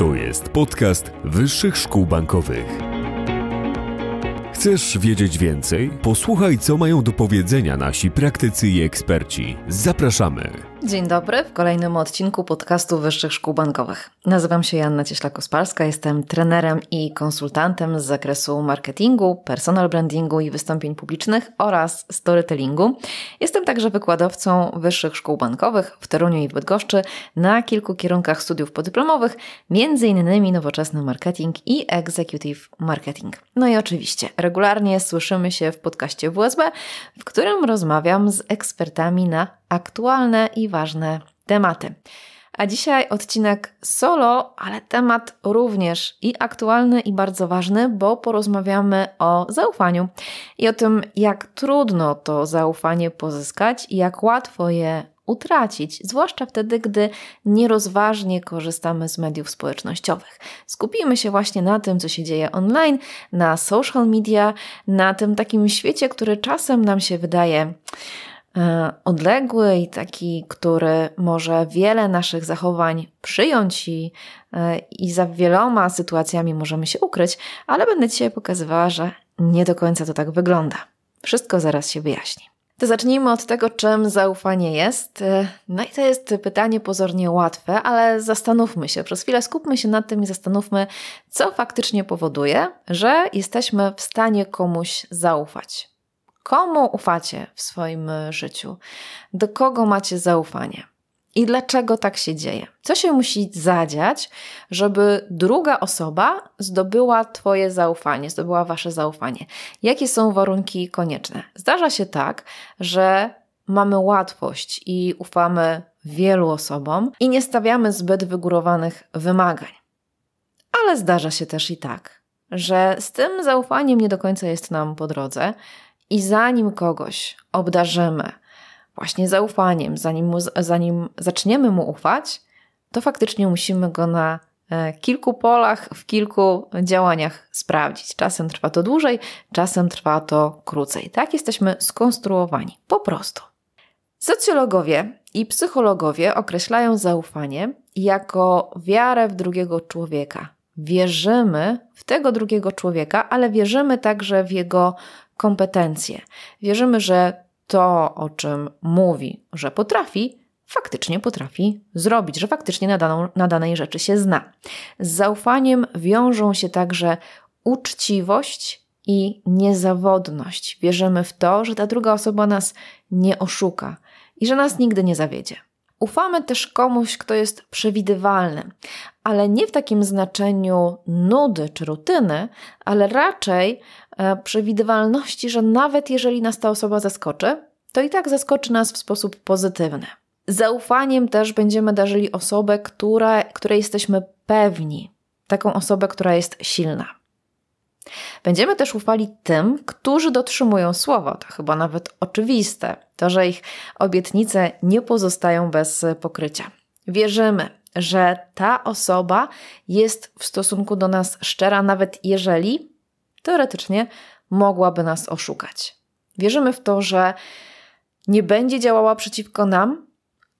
To jest podcast Wyższych Szkół Bankowych. Chcesz wiedzieć więcej? Posłuchaj, co mają do powiedzenia nasi praktycy i eksperci. Zapraszamy! Dzień dobry w kolejnym odcinku podcastu Wyższych Szkół Bankowych. Nazywam się Janna cieślak jestem trenerem i konsultantem z zakresu marketingu, personal brandingu i wystąpień publicznych oraz storytellingu. Jestem także wykładowcą Wyższych Szkół Bankowych w Toruniu i w Bydgoszczy na kilku kierunkach studiów podyplomowych, m.in. nowoczesny marketing i executive marketing. No i oczywiście regularnie słyszymy się w podcaście WSB, w którym rozmawiam z ekspertami na aktualne i ważne tematy. A dzisiaj odcinek solo, ale temat również i aktualny, i bardzo ważny, bo porozmawiamy o zaufaniu i o tym, jak trudno to zaufanie pozyskać i jak łatwo je utracić, zwłaszcza wtedy, gdy nierozważnie korzystamy z mediów społecznościowych. Skupimy się właśnie na tym, co się dzieje online, na social media, na tym takim świecie, który czasem nam się wydaje E, odległy i taki, który może wiele naszych zachowań przyjąć i, e, i za wieloma sytuacjami możemy się ukryć, ale będę dzisiaj pokazywała, że nie do końca to tak wygląda. Wszystko zaraz się wyjaśni. To zacznijmy od tego, czym zaufanie jest. E, no i to jest pytanie pozornie łatwe, ale zastanówmy się, przez chwilę skupmy się nad tym i zastanówmy, co faktycznie powoduje, że jesteśmy w stanie komuś zaufać. Komu ufacie w swoim e, życiu? Do kogo macie zaufanie? I dlaczego tak się dzieje? Co się musi zadziać, żeby druga osoba zdobyła Twoje zaufanie, zdobyła Wasze zaufanie? Jakie są warunki konieczne? Zdarza się tak, że mamy łatwość i ufamy wielu osobom i nie stawiamy zbyt wygórowanych wymagań. Ale zdarza się też i tak, że z tym zaufaniem nie do końca jest nam po drodze i zanim kogoś obdarzymy właśnie zaufaniem, zanim, mu, zanim zaczniemy mu ufać, to faktycznie musimy go na e, kilku polach, w kilku działaniach sprawdzić. Czasem trwa to dłużej, czasem trwa to krócej. Tak jesteśmy skonstruowani, po prostu. Socjologowie i psychologowie określają zaufanie jako wiarę w drugiego człowieka. Wierzymy w tego drugiego człowieka, ale wierzymy także w jego kompetencje. Wierzymy, że to, o czym mówi, że potrafi, faktycznie potrafi zrobić, że faktycznie na, daną, na danej rzeczy się zna. Z zaufaniem wiążą się także uczciwość i niezawodność. Wierzymy w to, że ta druga osoba nas nie oszuka i że nas nigdy nie zawiedzie. Ufamy też komuś, kto jest przewidywalny, ale nie w takim znaczeniu nudy czy rutyny, ale raczej e, przewidywalności, że nawet jeżeli nas ta osoba zaskoczy, to i tak zaskoczy nas w sposób pozytywny. Zaufaniem też będziemy darzyli osobę, która, której jesteśmy pewni, taką osobę, która jest silna. Będziemy też ufali tym, którzy dotrzymują słowa, to chyba nawet oczywiste, to że ich obietnice nie pozostają bez pokrycia. Wierzymy, że ta osoba jest w stosunku do nas szczera, nawet jeżeli teoretycznie mogłaby nas oszukać. Wierzymy w to, że nie będzie działała przeciwko nam,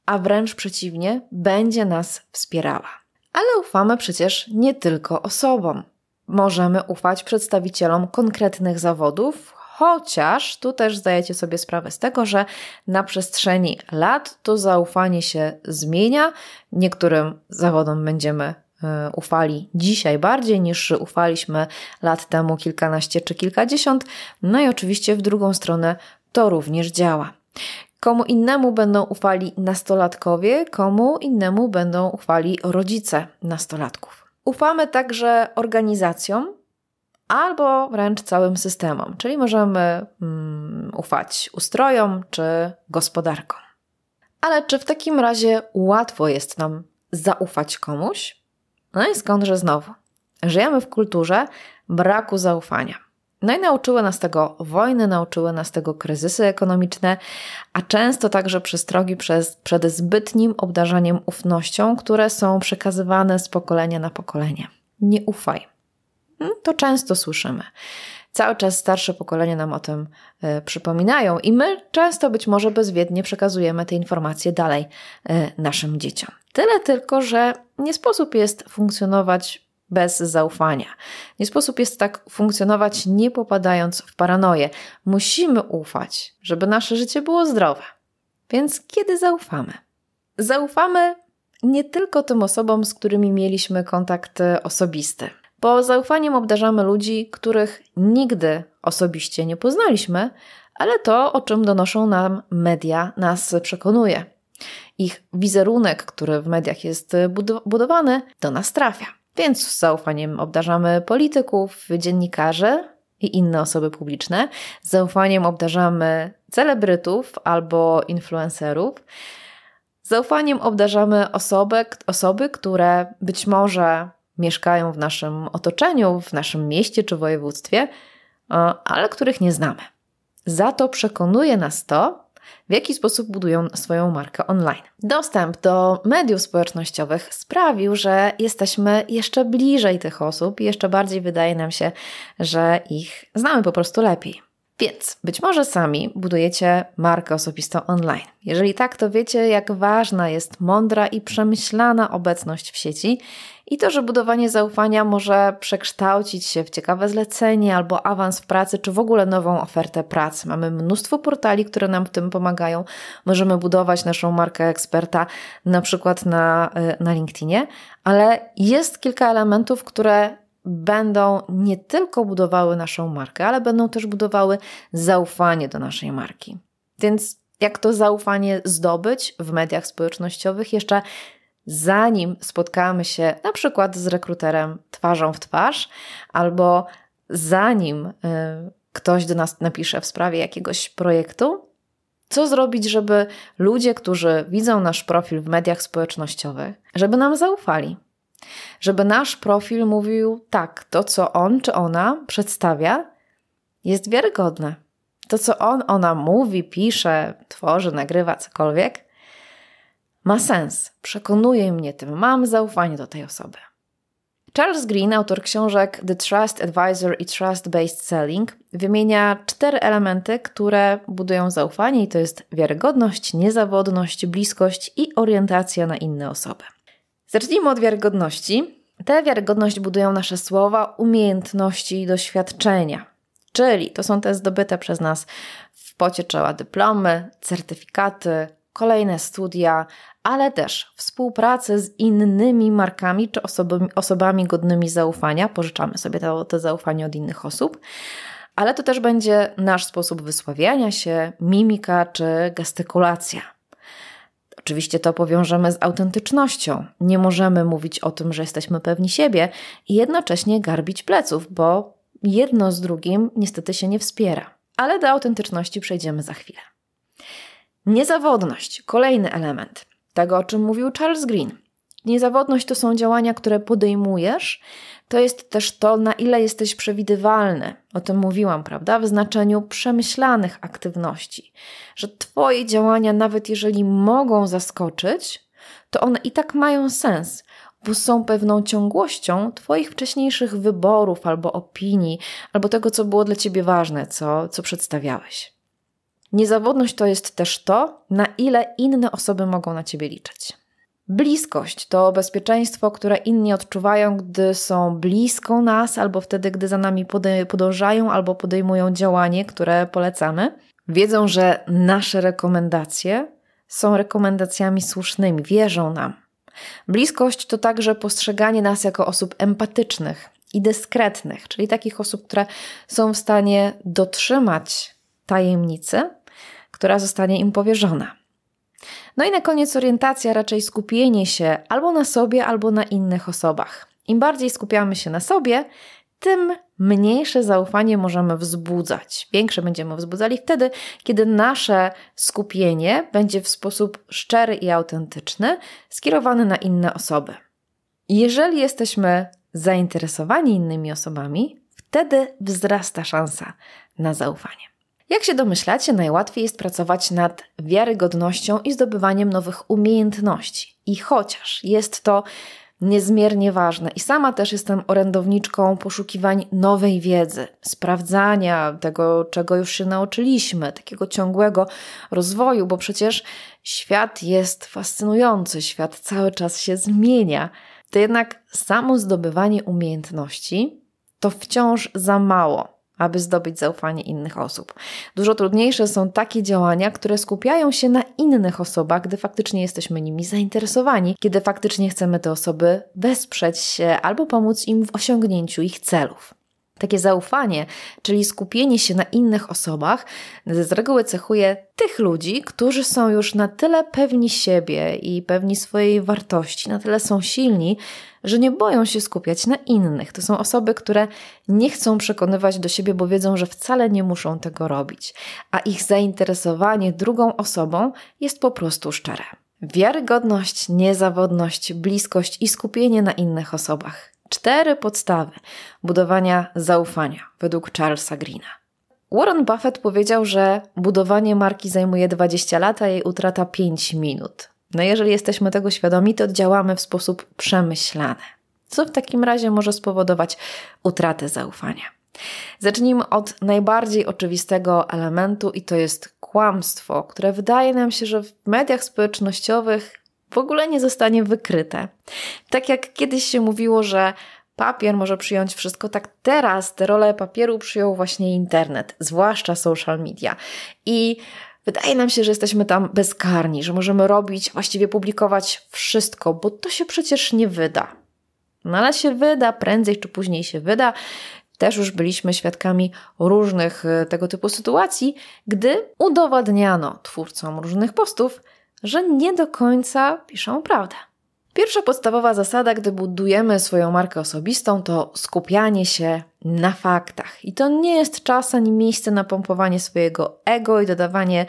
a wręcz przeciwnie, będzie nas wspierała. Ale ufamy przecież nie tylko osobom możemy ufać przedstawicielom konkretnych zawodów, chociaż tu też zdajecie sobie sprawę z tego, że na przestrzeni lat to zaufanie się zmienia. Niektórym zawodom będziemy y, ufali dzisiaj bardziej niż ufaliśmy lat temu kilkanaście czy kilkadziesiąt. No i oczywiście w drugą stronę to również działa. Komu innemu będą ufali nastolatkowie, komu innemu będą ufali rodzice nastolatków. Ufamy także organizacjom albo wręcz całym systemom, czyli możemy mm, ufać ustrojom czy gospodarkom. Ale czy w takim razie łatwo jest nam zaufać komuś? No i skądże znowu? Żyjemy w kulturze braku zaufania. No i nauczyły nas tego wojny, nauczyły nas tego kryzysy ekonomiczne, a często także przestrogi przez, przed zbytnim obdarzaniem ufnością, które są przekazywane z pokolenia na pokolenie. Nie ufaj. Hm, to często słyszymy. Cały czas starsze pokolenia nam o tym y, przypominają i my często być może bezwiednie przekazujemy te informacje dalej y, naszym dzieciom. Tyle tylko, że nie sposób jest funkcjonować bez zaufania. Nie sposób jest tak funkcjonować, nie popadając w paranoję. Musimy ufać, żeby nasze życie było zdrowe. Więc kiedy zaufamy? Zaufamy nie tylko tym osobom, z którymi mieliśmy kontakt e, osobisty. Bo zaufaniem obdarzamy ludzi, których nigdy osobiście nie poznaliśmy, ale to, o czym donoszą nam media, nas przekonuje. Ich wizerunek, który w mediach jest e, budowany, do nas trafia. Więc z zaufaniem obdarzamy polityków, dziennikarzy i inne osoby publiczne. Z zaufaniem obdarzamy celebrytów albo influencerów. Z zaufaniem obdarzamy osoby, osoby, które być może mieszkają w naszym otoczeniu, w naszym mieście czy województwie, e, ale których nie znamy. Za to przekonuje nas to, w jaki sposób budują swoją markę online. Dostęp do mediów społecznościowych sprawił, że jesteśmy jeszcze bliżej tych osób i jeszcze bardziej wydaje nam się, że ich znamy po prostu lepiej. Więc być może sami budujecie markę osobistą online. Jeżeli tak, to wiecie, jak ważna jest mądra i przemyślana obecność w sieci i to, że budowanie zaufania może przekształcić się w ciekawe zlecenie albo awans w pracy, czy w ogóle nową ofertę pracy. Mamy mnóstwo portali, które nam w tym pomagają. Możemy budować naszą markę eksperta, na przykład na, y, na LinkedInie, ale jest kilka elementów, które będą nie tylko budowały naszą markę, ale będą też budowały zaufanie do naszej marki. Więc jak to zaufanie zdobyć w mediach społecznościowych jeszcze zanim spotkamy się na przykład z rekruterem twarzą w twarz albo zanim y, ktoś do nas napisze w sprawie jakiegoś projektu, co zrobić, żeby ludzie, którzy widzą nasz profil w mediach społecznościowych, żeby nam zaufali. Żeby nasz profil mówił tak, to co on czy ona przedstawia jest wiarygodne. To co on, ona mówi, pisze, tworzy, nagrywa, cokolwiek ma sens, przekonuje mnie tym, mam zaufanie do tej osoby. Charles Green, autor książek The Trust Advisor i Trust Based Selling, wymienia cztery elementy, które budują zaufanie i to jest wiarygodność, niezawodność, bliskość i orientacja na inne osoby. Zacznijmy od wiarygodności. Tę wiarygodność budują nasze słowa, umiejętności i doświadczenia. Czyli to są te zdobyte przez nas w pocie czoła dyplomy, certyfikaty, kolejne studia, ale też współpracę z innymi markami czy osobami, osobami godnymi zaufania. Pożyczamy sobie to, to zaufanie od innych osób. Ale to też będzie nasz sposób wysławiania się, mimika czy gestykulacja. Oczywiście to powiążemy z autentycznością. Nie możemy mówić o tym, że jesteśmy pewni siebie i jednocześnie garbić pleców, bo jedno z drugim niestety się nie wspiera. Ale do autentyczności przejdziemy za chwilę. Niezawodność kolejny element tego, o czym mówił Charles Green. Niezawodność to są działania, które podejmujesz. To jest też to, na ile jesteś przewidywalny. O tym mówiłam, prawda? W znaczeniu przemyślanych aktywności. Że Twoje działania, nawet jeżeli mogą zaskoczyć, to one i tak mają sens, bo są pewną ciągłością Twoich wcześniejszych wyborów albo opinii, albo tego, co było dla Ciebie ważne, co, co przedstawiałeś. Niezawodność to jest też to, na ile inne osoby mogą na Ciebie liczyć. Bliskość to bezpieczeństwo, które inni odczuwają, gdy są blisko nas, albo wtedy, gdy za nami podążają, albo podejmują działanie, które polecamy. Wiedzą, że nasze rekomendacje są rekomendacjami słusznymi, wierzą nam. Bliskość to także postrzeganie nas jako osób empatycznych i dyskretnych, czyli takich osób, które są w stanie dotrzymać tajemnicy, która zostanie im powierzona. No i na koniec orientacja, raczej skupienie się albo na sobie, albo na innych osobach. Im bardziej skupiamy się na sobie, tym mniejsze zaufanie możemy wzbudzać. Większe będziemy wzbudzali wtedy, kiedy nasze skupienie będzie w sposób szczery i autentyczny skierowane na inne osoby. Jeżeli jesteśmy zainteresowani innymi osobami, wtedy wzrasta szansa na zaufanie. Jak się domyślacie, najłatwiej jest pracować nad wiarygodnością i zdobywaniem nowych umiejętności. I chociaż jest to niezmiernie ważne i sama też jestem orędowniczką poszukiwań nowej wiedzy, sprawdzania tego, czego już się nauczyliśmy, takiego ciągłego rozwoju, bo przecież świat jest fascynujący, świat cały czas się zmienia. To jednak samo zdobywanie umiejętności to wciąż za mało aby zdobyć zaufanie innych osób. Dużo trudniejsze są takie działania, które skupiają się na innych osobach, gdy faktycznie jesteśmy nimi zainteresowani, kiedy faktycznie chcemy te osoby wesprzeć się albo pomóc im w osiągnięciu ich celów. Takie zaufanie, czyli skupienie się na innych osobach, z reguły cechuje tych ludzi, którzy są już na tyle pewni siebie i pewni swojej wartości, na tyle są silni, że nie boją się skupiać na innych. To są osoby, które nie chcą przekonywać do siebie, bo wiedzą, że wcale nie muszą tego robić, a ich zainteresowanie drugą osobą jest po prostu szczere. Wiarygodność, niezawodność, bliskość i skupienie na innych osobach. Cztery podstawy budowania zaufania według Charlesa Greena. Warren Buffett powiedział, że budowanie marki zajmuje 20 lat, a jej utrata 5 minut. No jeżeli jesteśmy tego świadomi, to działamy w sposób przemyślany. Co w takim razie może spowodować utratę zaufania? Zacznijmy od najbardziej oczywistego elementu i to jest kłamstwo, które wydaje nam się, że w mediach społecznościowych w ogóle nie zostanie wykryte. Tak jak kiedyś się mówiło, że papier może przyjąć wszystko, tak teraz tę rolę papieru przyjął właśnie internet, zwłaszcza social media. I Wydaje nam się, że jesteśmy tam bezkarni, że możemy robić, właściwie publikować wszystko, bo to się przecież nie wyda. No ale się wyda, prędzej czy później się wyda. Też już byliśmy świadkami różnych y, tego typu sytuacji, gdy udowadniano twórcom różnych postów, że nie do końca piszą prawdę. Pierwsza podstawowa zasada, gdy budujemy swoją markę osobistą, to skupianie się na faktach. I to nie jest czas ani miejsce na pompowanie swojego ego i dodawanie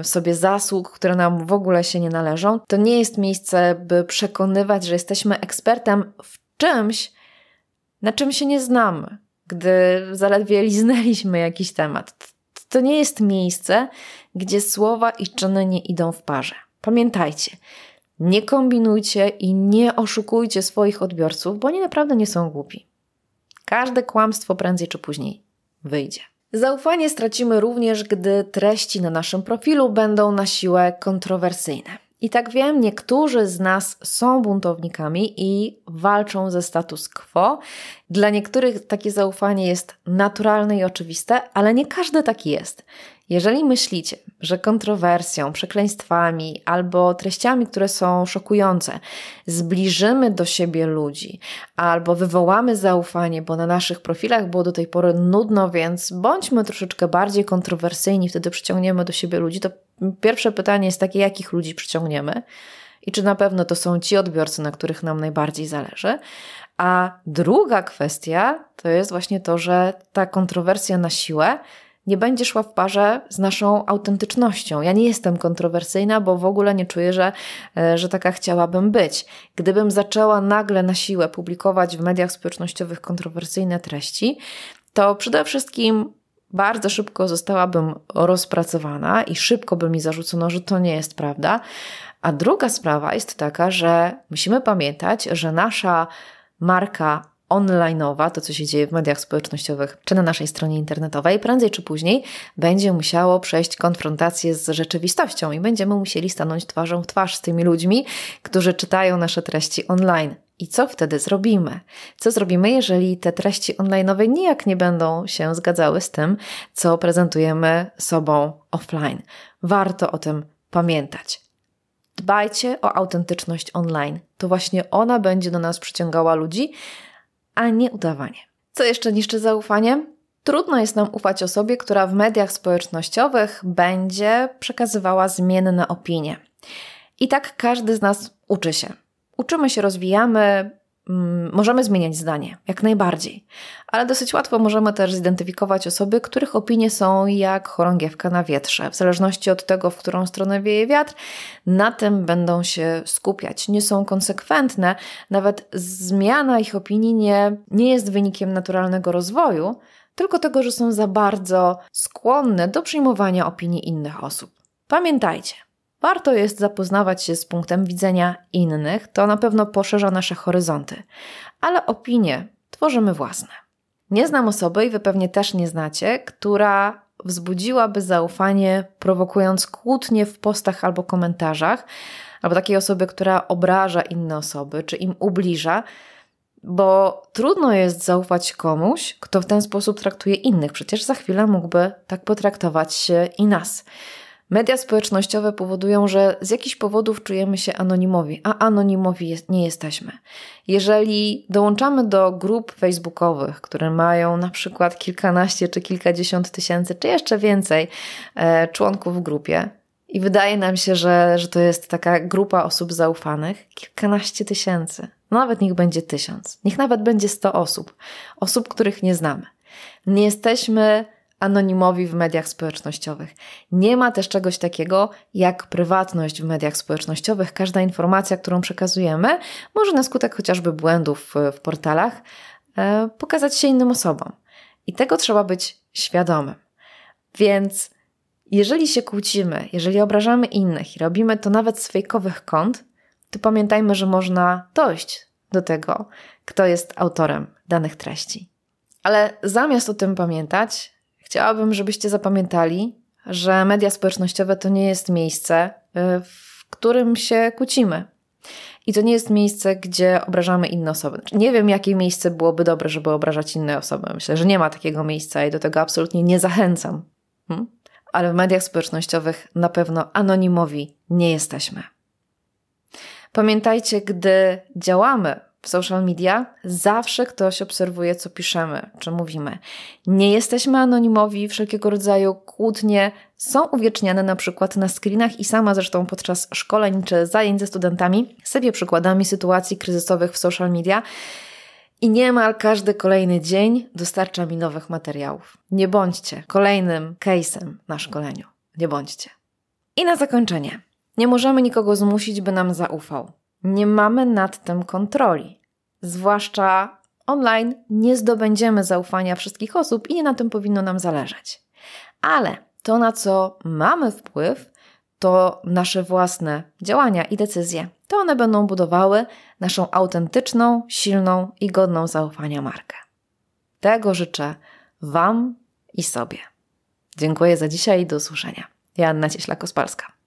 y, sobie zasług, które nam w ogóle się nie należą. To nie jest miejsce, by przekonywać, że jesteśmy ekspertem w czymś, na czym się nie znamy, gdy zaledwie liznęliśmy jakiś temat. To nie jest miejsce, gdzie słowa i czyny nie idą w parze. Pamiętajcie, nie kombinujcie i nie oszukujcie swoich odbiorców, bo oni naprawdę nie są głupi. Każde kłamstwo prędzej czy później wyjdzie. Zaufanie stracimy również, gdy treści na naszym profilu będą na siłę kontrowersyjne. I tak wiem, niektórzy z nas są buntownikami i walczą ze status quo. Dla niektórych takie zaufanie jest naturalne i oczywiste, ale nie każdy taki jest. Jeżeli myślicie, że kontrowersją, przekleństwami albo treściami, które są szokujące, zbliżymy do siebie ludzi albo wywołamy zaufanie, bo na naszych profilach było do tej pory nudno, więc bądźmy troszeczkę bardziej kontrowersyjni, wtedy przyciągniemy do siebie ludzi, to pierwsze pytanie jest takie, jakich ludzi przyciągniemy? i czy na pewno to są ci odbiorcy, na których nam najbardziej zależy. A druga kwestia to jest właśnie to, że ta kontrowersja na siłę nie będzie szła w parze z naszą autentycznością. Ja nie jestem kontrowersyjna, bo w ogóle nie czuję, że, e, że taka chciałabym być. Gdybym zaczęła nagle na siłę publikować w mediach społecznościowych kontrowersyjne treści, to przede wszystkim bardzo szybko zostałabym rozpracowana i szybko by mi zarzucono, że to nie jest prawda. A druga sprawa jest taka, że musimy pamiętać, że nasza marka onlineowa, to co się dzieje w mediach społecznościowych czy na naszej stronie internetowej, prędzej czy później będzie musiało przejść konfrontację z rzeczywistością i będziemy musieli stanąć twarzą w twarz z tymi ludźmi, którzy czytają nasze treści online. I co wtedy zrobimy? Co zrobimy, jeżeli te treści online'owe nijak nie będą się zgadzały z tym, co prezentujemy sobą offline? Warto o tym pamiętać. Dbajcie o autentyczność online. To właśnie ona będzie do nas przyciągała ludzi, a nie udawanie. Co jeszcze niszczy zaufanie? Trudno jest nam ufać osobie, która w mediach społecznościowych będzie przekazywała zmienne opinie. I tak każdy z nas uczy się. Uczymy się, rozwijamy, Mm, możemy zmieniać zdanie, jak najbardziej, ale dosyć łatwo możemy też zidentyfikować osoby, których opinie są jak chorągiewka na wietrze. W zależności od tego, w którą stronę wieje wiatr, na tym będą się skupiać. Nie są konsekwentne, nawet zmiana ich opinii nie, nie jest wynikiem naturalnego rozwoju, tylko tego, że są za bardzo skłonne do przyjmowania opinii innych osób. Pamiętajcie, Warto jest zapoznawać się z punktem widzenia innych, to na pewno poszerza nasze horyzonty, ale opinie tworzymy własne. Nie znam osoby i wy pewnie też nie znacie, która wzbudziłaby zaufanie, prowokując kłótnie w postach albo komentarzach, albo takiej osoby, która obraża inne osoby czy im ubliża, bo trudno jest zaufać komuś, kto w ten sposób traktuje innych. Przecież za chwilę mógłby tak potraktować i nas. Media społecznościowe powodują, że z jakichś powodów czujemy się anonimowi, a anonimowi jest, nie jesteśmy. Jeżeli dołączamy do grup facebookowych, które mają na przykład kilkanaście czy kilkadziesiąt tysięcy, czy jeszcze więcej e, członków w grupie, i wydaje nam się, że, że to jest taka grupa osób zaufanych, kilkanaście tysięcy, no nawet niech będzie tysiąc, niech nawet będzie sto osób, osób, których nie znamy. Nie jesteśmy anonimowi w mediach społecznościowych. Nie ma też czegoś takiego jak prywatność w mediach społecznościowych. Każda informacja, którą przekazujemy, może na skutek chociażby błędów w portalach e, pokazać się innym osobom. I tego trzeba być świadomym. Więc jeżeli się kłócimy, jeżeli obrażamy innych i robimy to nawet z fejkowych kont, to pamiętajmy, że można dojść do tego, kto jest autorem danych treści. Ale zamiast o tym pamiętać, Chciałabym, żebyście zapamiętali, że media społecznościowe to nie jest miejsce, y, w którym się kłócimy. I to nie jest miejsce, gdzie obrażamy inne osoby. Znaczy, nie wiem, jakie miejsce byłoby dobre, żeby obrażać inne osoby. Myślę, że nie ma takiego miejsca i do tego absolutnie nie zachęcam. Hmm? Ale w mediach społecznościowych na pewno anonimowi nie jesteśmy. Pamiętajcie, gdy działamy w social media zawsze ktoś obserwuje, co piszemy, czy mówimy. Nie jesteśmy anonimowi, wszelkiego rodzaju kłótnie są uwieczniane na przykład na screenach i sama zresztą podczas szkoleń czy zajęć ze studentami sobie przykładami sytuacji kryzysowych w social media. I niemal każdy kolejny dzień dostarcza mi nowych materiałów. Nie bądźcie kolejnym case'em na szkoleniu. Nie bądźcie. I na zakończenie. Nie możemy nikogo zmusić, by nam zaufał. Nie mamy nad tym kontroli. Zwłaszcza online nie zdobędziemy zaufania wszystkich osób i nie na tym powinno nam zależeć. Ale to, na co mamy wpływ, to nasze własne działania i decyzje. To one będą budowały naszą autentyczną, silną i godną zaufania markę. Tego życzę Wam i sobie. Dziękuję za dzisiaj i do usłyszenia. Joanna Cieśla-Kospalska.